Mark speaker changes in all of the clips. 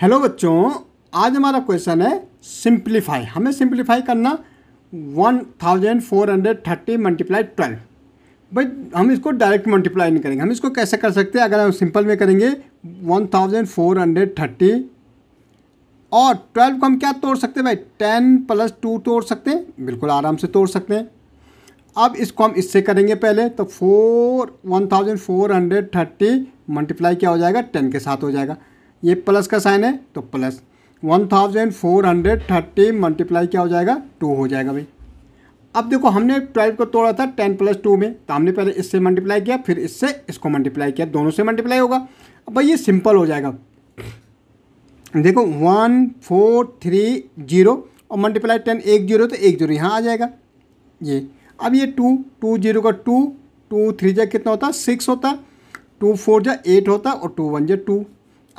Speaker 1: hello बच्चों आज हमारा क्वेश्चन है सिंप्लीफाई हमें सिंप्लीफाई करना one thousand four hundred thirty multiply twelve भाई हम इसको डायरेक्ट मल्टीप्लाई नहीं करेंगे हम इसको कैसे कर सकते हैं अगर हम सिंपल में करेंगे one thousand four hundred thirty और ट्वेल्व को हम क्या तोड़ सकते हैं भाई टेन प्लस टू तोड़ सकते हैं बिल्कुल आराम से तोड़ सकते हैं अब इसको हम इससे करेंगे पहले तो four one thousand four hundred thirty multiply क्या हो जाएगा टेन के साथ हो जाएगा ये प्लस का साइन है तो plus one thousand four hundred thirty multiply क्या हो जाएगा टू हो जाएगा भाई अब देखो हमने ट्वेल्व को तोड़ा था टेन प्लस टू में तो हमने पहले इससे मल्टीप्लाई किया फिर इससे इसको मल्टीप्लाई किया दोनों से मल्टीप्लाई होगा अब भाई ये सिंपल हो जाएगा देखो वन फोर थ्री जीरो और मल्टीप्लाई टेन एक जीरो तो एक जीरो यहाँ आ जाएगा ये अब ये टू टू जीरो का टू टू थ्री जा कितना होता है सिक्स होता टू फोर जा एट होता और टू वन जा टू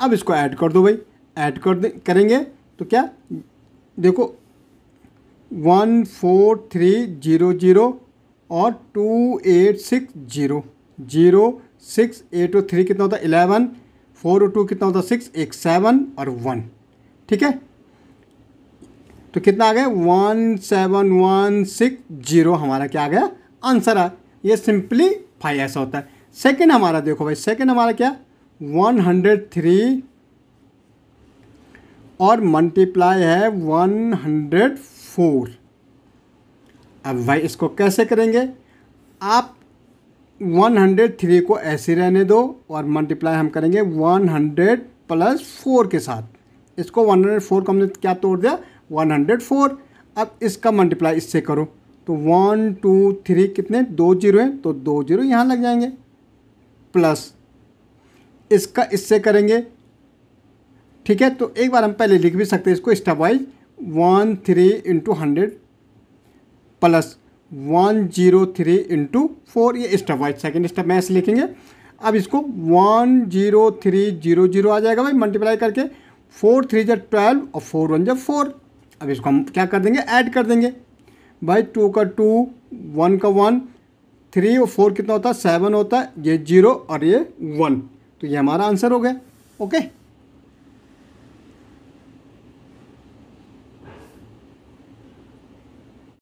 Speaker 1: अब इसको ऐड कर दो भाई ऐड कर दे करेंगे तो क्या देखो one four three zero zero और two eight six zero zero six eight और थ्री कितना होता है इलेवन फोर और टू कितना होता है सिक्स एक सेवन और वन ठीक है तो कितना आ गया one seven one six zero हमारा क्या आ गया आंसर है ये सिंपली फाइव ऐसा होता है सेकेंड हमारा देखो भाई सेकेंड हमारा क्या 103 और मल्टीप्लाई है 104 अब भाई इसको कैसे करेंगे आप 103 को ऐसे रहने दो और मल्टीप्लाई हम करेंगे 100 प्लस फोर के साथ इसको 104 को हमने क्या तोड़ दिया 104 अब इसका मल्टीप्लाई इससे करो तो वन टू थ्री कितने दो जीरो हैं तो दो जीरो यहाँ लग जाएंगे प्लस इसका इससे करेंगे ठीक है तो एक बार हम पहले लिख भी सकते हैं इसको step wise one three into hundred plus one zero three into four ये स्टेप वाइज सेकेंड स्टेप में ऐसे लिखेंगे अब इसको one zero three zero zero आ जाएगा भाई मल्टीप्लाई करके फोर थ्री जब ट्वेल्व और फोर वन जब फोर अब इसको हम क्या कर देंगे ऐड कर देंगे भाई टू का टू वन का वन थ्री और फोर कितना होता है सेवन होता है ये जीरो और ये वन तो ये हमारा आंसर हो गया ओके